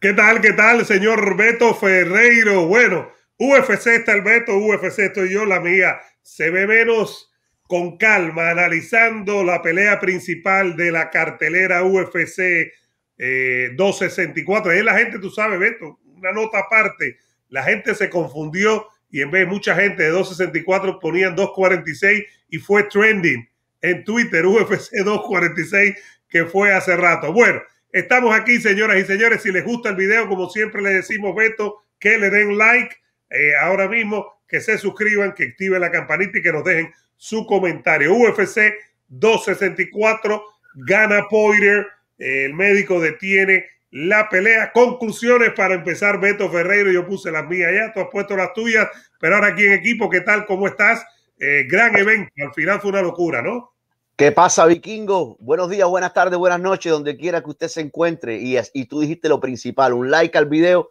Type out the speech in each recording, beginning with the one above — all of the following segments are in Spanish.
¿Qué tal, qué tal, señor Beto Ferreiro? Bueno, UFC está el Beto, UFC estoy yo, la mía. Se ve menos con calma, analizando la pelea principal de la cartelera UFC 264. Eh, Ahí la gente, tú sabes, Beto, una nota aparte. La gente se confundió y en vez mucha gente de 264 ponían 246 y fue trending en Twitter UFC 246 que fue hace rato. Bueno, Estamos aquí, señoras y señores. Si les gusta el video, como siempre le decimos, Beto, que le den like eh, ahora mismo, que se suscriban, que activen la campanita y que nos dejen su comentario. UFC 264 gana Poirier. el médico detiene la pelea. Conclusiones para empezar, Beto Ferreiro. Yo puse las mías ya, tú has puesto las tuyas, pero ahora aquí en equipo, ¿qué tal? ¿Cómo estás? Eh, gran evento. Al final fue una locura, ¿no? ¿Qué pasa, vikingo? Buenos días, buenas tardes, buenas noches, donde quiera que usted se encuentre. Y, tú dijiste lo principal, un like al video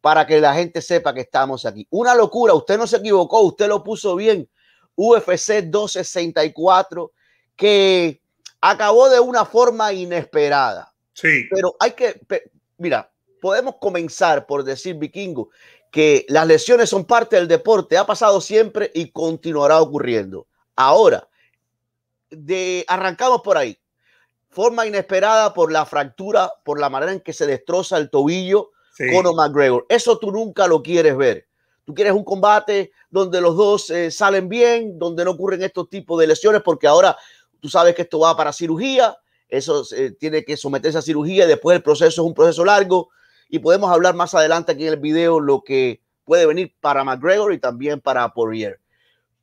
para que la gente sepa que estamos aquí. Una locura, usted no se equivocó, usted lo puso bien. UFC 264, que acabó de una forma inesperada. Sí. Pero hay que, mira, podemos comenzar por decir, vikingo, que las lesiones son parte del deporte, ha pasado siempre y continuará ocurriendo. Ahora, de, arrancamos por ahí. Forma inesperada por la fractura, por la manera en que se destroza el tobillo con McGregor. Eso tú nunca lo quieres ver. Tú quieres un combate donde los dos eh, salen bien, donde no ocurren estos tipos de lesiones, porque ahora tú sabes que esto va para cirugía, eso eh, tiene que someterse a cirugía después el proceso es un proceso largo y podemos hablar más adelante aquí en el video lo que puede venir para McGregor y también para Poirier.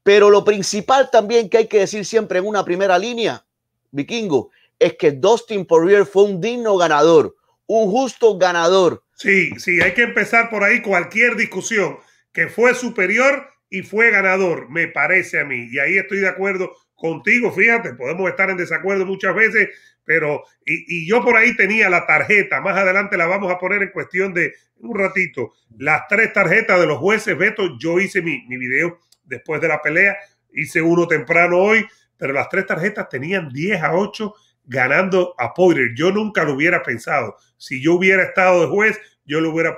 Pero lo principal también que hay que decir siempre en una primera línea, vikingo, es que Dustin Poirier fue un digno ganador, un justo ganador. Sí, sí, hay que empezar por ahí cualquier discusión que fue superior y fue ganador, me parece a mí. Y ahí estoy de acuerdo contigo, fíjate, podemos estar en desacuerdo muchas veces, pero y, yo por ahí tenía la tarjeta, más adelante la vamos a poner en cuestión de un ratito, las tres tarjetas de los jueces, Beto, yo hice mi, mi video después de la pelea. Hice uno temprano hoy, pero las tres tarjetas tenían 10 a 8 ganando a Poirier. Yo nunca lo hubiera pensado. Si yo hubiera estado de juez, yo lo hubiera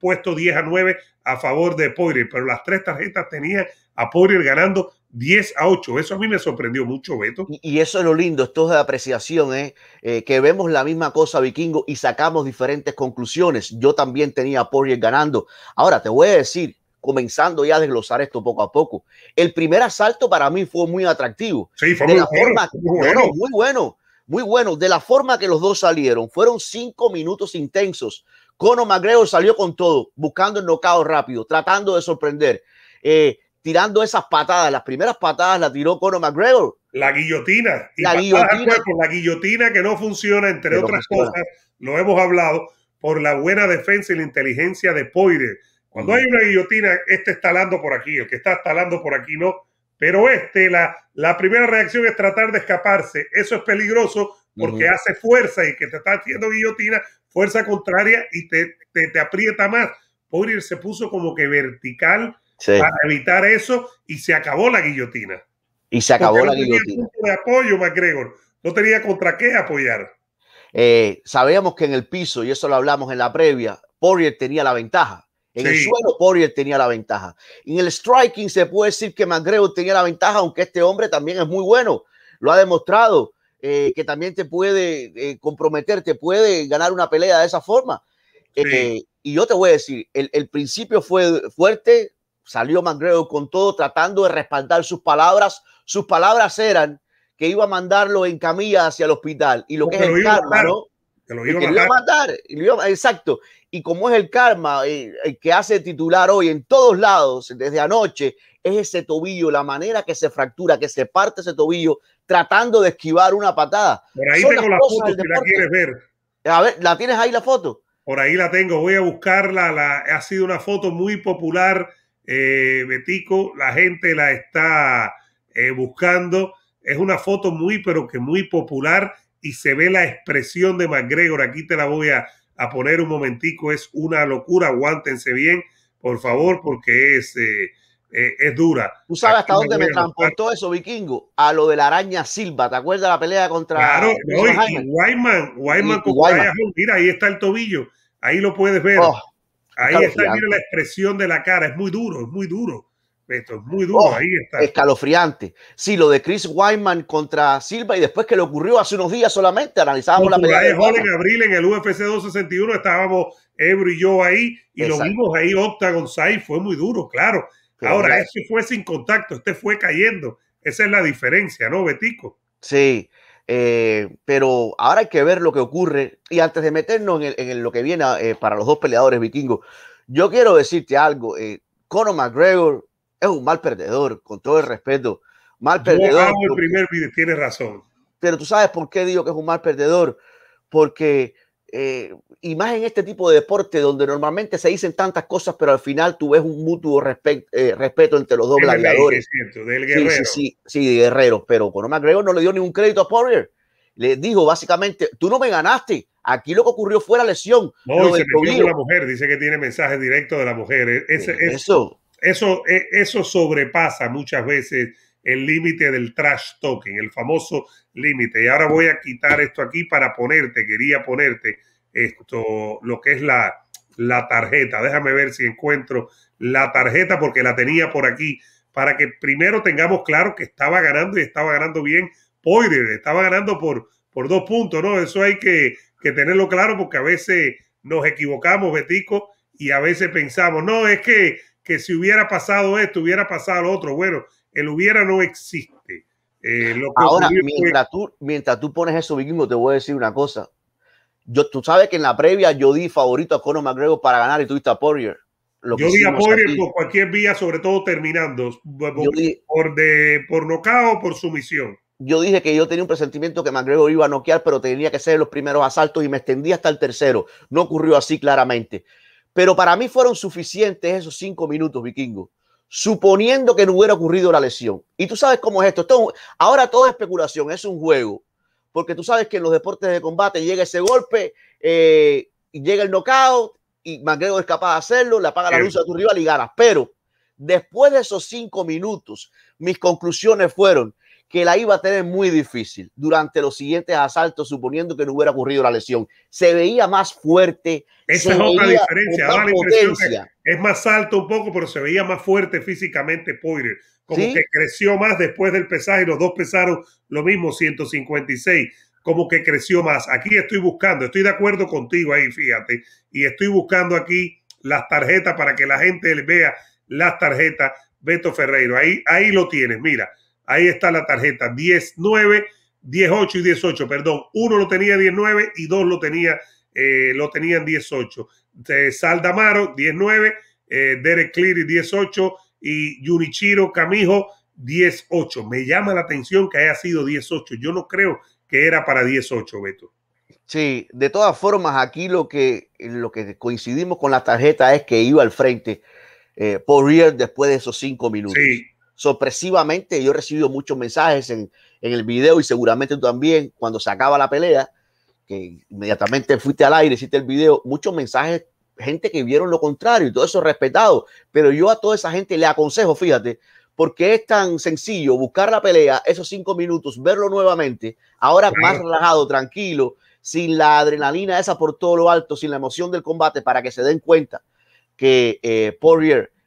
puesto 10 a 9 a favor de Poirier, pero las tres tarjetas tenían a Poirier ganando 10 a 8. Eso a mí me sorprendió mucho, Beto. Y, eso es lo lindo, esto es de apreciación, ¿eh? Eh, que vemos la misma cosa, vikingo, y sacamos diferentes conclusiones. Yo también tenía a Poirier ganando. Ahora, te voy a decir, comenzando ya a desglosar esto poco a poco. El primer asalto para mí fue muy atractivo. Sí, fue de muy, la forma, muy, bueno. muy bueno, De la forma que los dos salieron, fueron cinco minutos intensos. Conor McGregor salió con todo, buscando el knockout rápido, tratando de sorprender, eh, tirando esas patadas. Las primeras patadas las tiró Conor McGregor. La guillotina. la guillotina. que no funciona, entre otras cosas, lo hemos hablado, por la buena defensa y la inteligencia de Poirier cuando hay una guillotina, este está talando por aquí, el que está talando por aquí no. Pero este, la, la primera reacción es tratar de escaparse. Eso es peligroso porque hace fuerza y que te está haciendo guillotina, fuerza contraria y te, aprieta más. Poirier se puso como que vertical para evitar eso y se acabó la guillotina. Y se acabó la guillotina. de apoyo, McGregor. No tenía contra qué apoyar. Eh, sabíamos que en el piso, y eso lo hablamos en la previa, Poirier tenía la ventaja en el suelo, Poirier tenía la ventaja. En el striking se puede decir que McGregor tenía la ventaja, aunque este hombre también es muy bueno. Lo ha demostrado eh, que también te puede eh, comprometer, te puede ganar una pelea de esa forma. Eh, y yo te voy a decir, el, principio fue fuerte, salió McGregor con todo, tratando de respaldar sus palabras. Sus palabras eran que iba a mandarlo en camilla hacia el hospital. Y lo que es el karma, que lo iba, a matar. exacto. Y como es el karma, eh, que hace titular hoy en todos lados, desde anoche, es ese tobillo, la manera que se fractura, que se parte ese tobillo, tratando de esquivar una patada. Por ahí tengo la foto si la quieres ver. A ver, ¿la tienes ahí la foto? Por ahí la tengo, voy a buscarla. ha sido una foto muy popular, eh, Betico. La gente la está eh, buscando. Es una foto muy, pero que muy popular y se ve la expresión de McGregor. Aquí te la voy a, poner un momentico. Es una locura. Aguántense bien, por favor, porque es, eh, eh, es dura. ¿Tú sabes hasta dónde me, transportó eso, vikingo? A lo de la araña Silva. ¿Te acuerdas la pelea contra... Claro, Mira, ahí está el tobillo. Ahí lo puedes ver. Oh, ahí está, la expresión de la cara. Es muy duro, es muy duro. Esto es muy duro, oh, ahí está. Escalofriante. Sí, lo de Chris Wyman contra Silva y después que le ocurrió hace unos días solamente, analizábamos la pelea. en abril en el UFC 261 estábamos Ebro y yo ahí y lo vimos ahí Octagon González, fue muy duro, claro. Ahora, ese fue sin contacto, este fue cayendo. Esa es la diferencia, ¿no, Betico? Sí. Eh, pero ahora hay que ver lo que ocurre. Y antes de meternos en, lo que viene eh, para los dos peleadores vikingos, yo quiero decirte algo. Eh, Conor McGregor es un mal perdedor, con todo el respeto. Mal Yo perdedor. Porque, el primer video, tienes razón. Pero tú sabes por qué digo que es un mal perdedor. Porque, eh, y más en este tipo de deporte, donde normalmente se dicen tantas cosas, pero al final tú ves un mutuo eh, respeto entre los dos de gladiadores. del guerrero. Sí, sí, sí, sí Pero Conor McGregor no le dio ningún crédito a Poirier. Le dijo básicamente, tú no me ganaste. Aquí lo que ocurrió fue la lesión. No, se metió la mujer. Dice que tiene mensaje directo de la mujer. E, es, es, eso eso, eh, eso sobrepasa muchas veces el límite del trash token, el famoso límite. Y ahora voy a quitar esto aquí para ponerte, quería ponerte esto, lo que es la, tarjeta. Déjame ver si encuentro la tarjeta porque la tenía por aquí para que primero tengamos claro que estaba ganando y estaba ganando bien Poirier, estaba ganando por, por dos puntos, ¿no? Eso hay que, que tenerlo claro porque a veces nos equivocamos, Betico, y a veces pensamos, no, es que que si hubiera pasado esto, hubiera pasado lo otro. Bueno, el hubiera no existe. Eh, Ahora, mientras, tú, mientras tú pones eso mismo, te voy a decir una cosa. Yo, tú sabes que en la previa yo di favorito a Conor McGregor para ganar y tuviste a Poirier. yo di a Poirier por cualquier vía, sobre todo terminando, por, por, de, por nocao o por sumisión. Yo dije que yo tenía un presentimiento que McGregor iba a noquear, pero tenía que ser los primeros asaltos y me extendí hasta el tercero. No ocurrió así claramente. Pero para mí fueron suficientes esos cinco minutos, vikingo, suponiendo que no hubiera ocurrido la lesión. Y tú sabes cómo es esto. esto ahora todo es especulación, es un juego. Porque tú sabes que en los deportes de combate llega ese golpe, eh, llega el knockout y McGregor es capaz de hacerlo, le apaga la luz a tu rival y ganas. Pero después de esos cinco minutos, mis conclusiones fueron que la iba a tener muy difícil durante los siguientes asaltos, suponiendo que no hubiera ocurrido la lesión. Se veía más fuerte. Esa es otra diferencia. es más alto un poco, pero se veía más fuerte físicamente Poirier. Como que creció más después del pesaje. Los dos pesaron lo mismo, 156 como que creció más. Aquí estoy buscando, estoy de acuerdo contigo ahí, fíjate, y estoy buscando aquí las tarjetas para que la gente vea las tarjetas Beto Ferreiro. Ahí, ahí lo tienes, mira. Ahí está la tarjeta 10-9, 10 18 y 18, perdón. Uno lo tenía 19 y dos lo tenía eh, lo tenían 18. De eh, Saldamaro 19, eh, Derek Cleary 18 y Yunichiro Camijo 18. Me llama la atención que haya sido 18. Yo no creo que era para 18, Beto. Sí, de todas formas, aquí lo que, lo que coincidimos con la tarjeta es que iba al frente eh, por Riel después de esos cinco minutos. Sí, sorpresivamente yo he recibido muchos mensajes en, el video y seguramente tú también, cuando se acaba la pelea, que inmediatamente fuiste al aire, hiciste el video, muchos mensajes, gente que vieron lo contrario y todo eso respetado, pero yo a toda esa gente le aconsejo, fíjate, porque es tan sencillo buscar la pelea, esos cinco minutos, verlo nuevamente, ahora más relajado, tranquilo, sin la adrenalina esa por todo lo alto, sin la emoción del combate, para que se den cuenta que eh,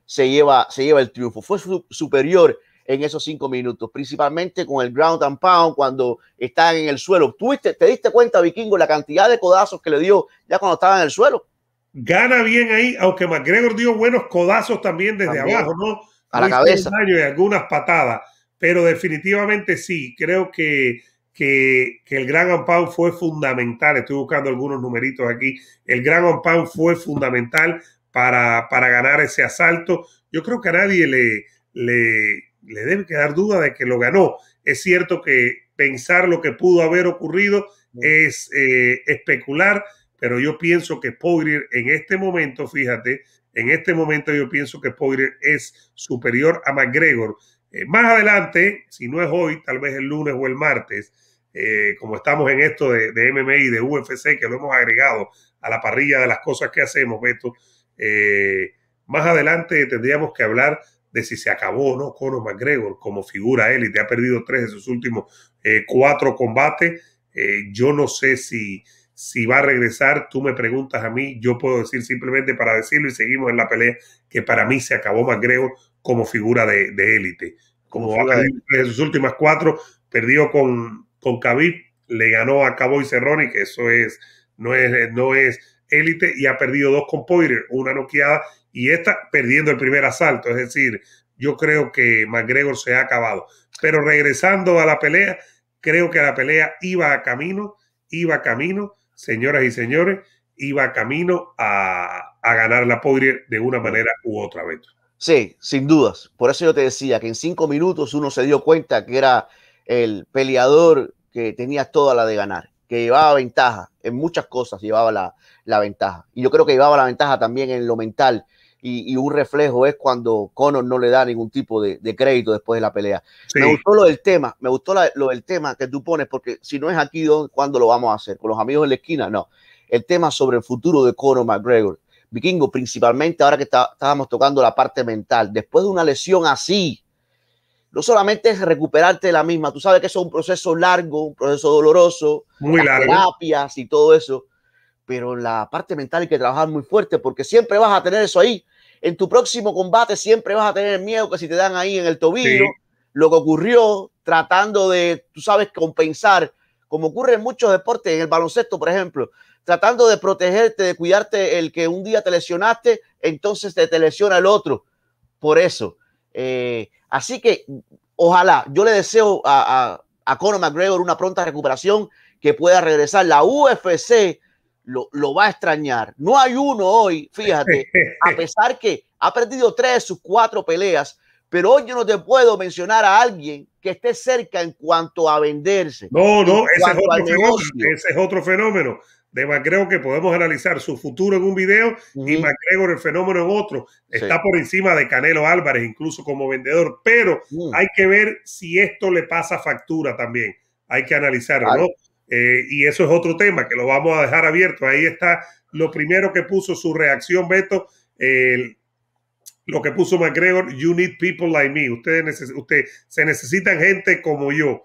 se lleva, se lleva el triunfo. Fue superior en esos cinco minutos, principalmente con el ground and pound cuando estaban en el suelo. ¿Te diste cuenta, Vikingo, la cantidad de codazos que le dio ya cuando estaba en el suelo? Gana bien ahí, aunque McGregor dio buenos codazos también desde abajo, ¿no? A la cabeza. Y algunas patadas, pero definitivamente sí, creo que que, que, el Gran fue fundamental. Estoy buscando algunos numeritos aquí. El ground and pound fue fundamental para, para ganar ese asalto. Yo creo que a nadie le, le, le debe quedar duda de que lo ganó. Es cierto que pensar lo que pudo haber ocurrido es eh, especular, pero yo pienso que Poirier en este momento, fíjate, en este momento yo pienso que Poirier es superior a McGregor. Eh, más adelante, si no es hoy, tal vez el lunes o el martes, eh, como estamos en esto de, de MMA y de UFC, que lo hemos agregado a la parrilla de las cosas que hacemos, Beto, eh, más adelante tendríamos que hablar de si se acabó o no Conor McGregor como figura élite. Ha perdido tres de sus últimos eh, cuatro combates. Eh, yo no sé si, si va a regresar. Tú me preguntas a mí. Yo puedo decir simplemente para decirlo y seguimos en la pelea que para mí se acabó McGregor como figura de, élite. Como ha perdido sus últimas cuatro, perdió con, con Khabib, le ganó a Cabo y Cerrone, que eso es, no es, no es élite y ha perdido dos con Poirier, una noqueada y esta perdiendo el primer asalto. Es decir, yo creo que McGregor se ha acabado. Pero regresando a la pelea, creo que la pelea iba a camino, iba a camino, señoras y señores, iba a camino a, ganar la Poirier de una manera u otra, vez. Sí, sin dudas. Por eso yo te decía que en cinco minutos uno se dio cuenta que era el peleador que tenía toda la de ganar que llevaba ventaja, en muchas cosas llevaba la, la ventaja. Y yo creo que llevaba la ventaja también en lo mental. Y, un reflejo es cuando Conor no le da ningún tipo de, crédito después de la pelea. Me gustó lo del tema, me gustó lo del tema que tú pones, porque si no es aquí, ¿cuándo lo vamos a hacer? ¿Con los amigos en la esquina? No. El tema sobre el futuro de Conor McGregor. Vikingo, principalmente ahora que estábamos tocando la parte mental, después de una lesión así, no solamente es recuperarte de la misma, tú sabes que eso es un proceso largo, un proceso doloroso, muy terapias y todo eso, pero la parte mental hay que trabajar muy fuerte porque siempre vas a tener eso ahí. En tu próximo combate siempre vas a tener miedo que si te dan ahí en el tobillo, lo que ocurrió tratando de, tú sabes, compensar, como ocurre en muchos deportes, en el baloncesto, por ejemplo, tratando de protegerte, de cuidarte el que un día te lesionaste, entonces te, te lesiona el otro. Por eso, eh, así que ojalá, yo le deseo a, Conor McGregor una pronta recuperación, que pueda regresar. La UFC lo, va a extrañar. No hay uno hoy, fíjate, a pesar que ha perdido tres de sus cuatro peleas, pero hoy yo no te puedo mencionar a alguien que esté cerca en cuanto a venderse. No, no, ese es otro fenómeno de McGregor que podemos analizar su futuro en un video y McGregor el fenómeno en otro. Está por encima de Canelo Álvarez, incluso como vendedor, pero mm. hay que ver si esto le pasa factura también. Hay que analizarlo, ¿no? Eh, y eso es otro tema que lo vamos a dejar abierto. Ahí está lo primero que puso su reacción, Beto, lo que puso McGregor, you need people like me. Ustedes usted, se necesitan gente como yo.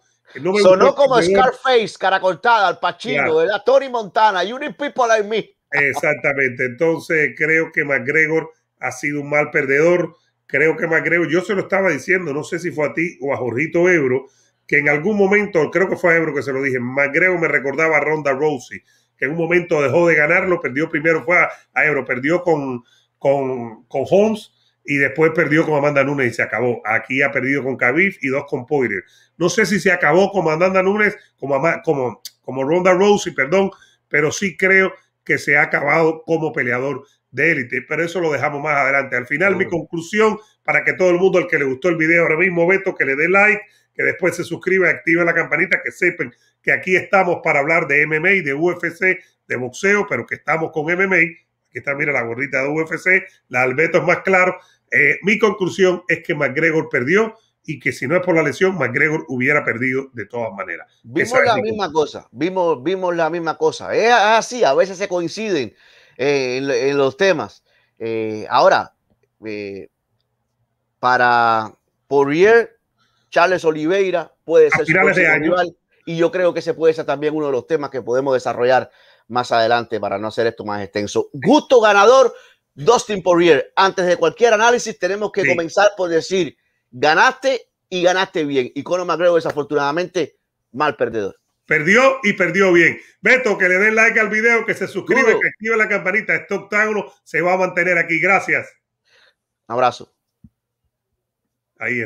Sonó como Scarface, cara cortada, al Pachino, la Tony Montana, You Need People Like Me. Exactamente, entonces creo que McGregor ha sido un mal perdedor. Creo que McGregor, yo se lo estaba diciendo, no sé si fue a ti o a Jorgito Ebro, que en algún momento, creo que fue a Ebro que se lo dije, McGregor me recordaba a Ronda Rousey, que en un momento dejó de ganarlo, perdió primero, fue a, Ebro, perdió con, con, con Holmes, y después perdió con Amanda Nunes y se acabó. Aquí ha perdido con Khabib y dos con Poirier. No sé si se acabó con Amanda Nunes, como, como, como Ronda Rousey, perdón, pero sí creo que se ha acabado como peleador de élite, pero eso lo dejamos más adelante. Al final, mi conclusión, para que todo el mundo, el que le gustó el video ahora mismo, Beto, que le dé like, que después se suscriba, active la campanita, que sepan que aquí estamos para hablar de MMA, de UFC, de boxeo, pero que estamos con MMA que está, mira, la gorrita de UFC, la Albeto es más claro. Eh, mi conclusión es que McGregor perdió y que si no es por la lesión, McGregor hubiera perdido de todas maneras. Vimos la misma cosa, vimos, vimos la misma cosa. Es así, a veces se coinciden eh, en, los temas. Eh, ahora, para Poirier, Charles Oliveira puede ser su y yo creo que ese puede ser también uno de los temas que podemos desarrollar más adelante para no hacer esto más extenso. Gusto ganador, Dustin Poirier. Antes de cualquier análisis, tenemos que comenzar por decir, ganaste y ganaste bien. Y Conor McGregor, desafortunadamente, mal perdedor. Perdió y perdió bien. Beto, que le den like al video, que se suscribe, que active la campanita. Este octágono se va a mantener aquí. Gracias. Un abrazo. Ahí